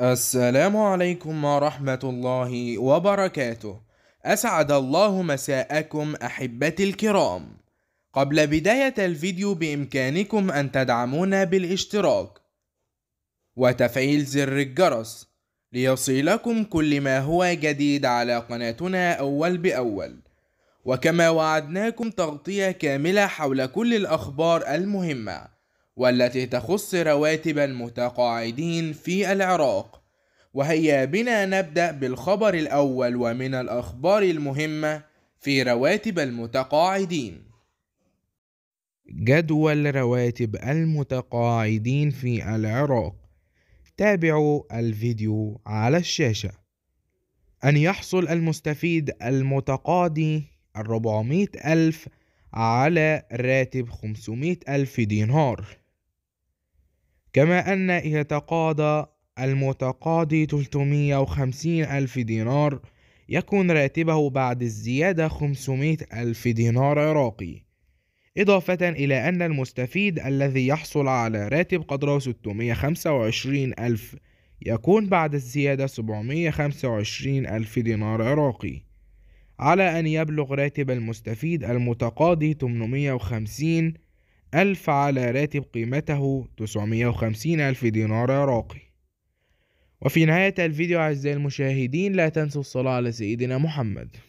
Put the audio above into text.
السلام عليكم ورحمة الله وبركاته أسعد الله مساءكم أحبتي الكرام قبل بداية الفيديو بإمكانكم أن تدعمونا بالاشتراك وتفعيل زر الجرس ليصلكم كل ما هو جديد على قناتنا أول بأول وكما وعدناكم تغطية كاملة حول كل الأخبار المهمة والتي تخص رواتب المتقاعدين في العراق وهيا بنا نبدأ بالخبر الأول ومن الأخبار المهمة في رواتب المتقاعدين جدول رواتب المتقاعدين في العراق تابعوا الفيديو على الشاشة أن يحصل المستفيد المتقاضي الربعمائة ألف على راتب خمسمائة ألف دينار كما أن يتقاضى المتقاضي 350 ألف دينار يكون راتبه بعد الزيادة 500 ألف دينار عراقي إضافة إلى أن المستفيد الذي يحصل على راتب قدره 625 ألف يكون بعد الزيادة 725 ألف دينار عراقي على أن يبلغ راتب المستفيد المتقاضي 850 ألف على راتب قيمته 950 ألف دينار عراقي وفي نهاية الفيديو أعزائي المشاهدين لا تنسوا الصلاة على سيدنا محمد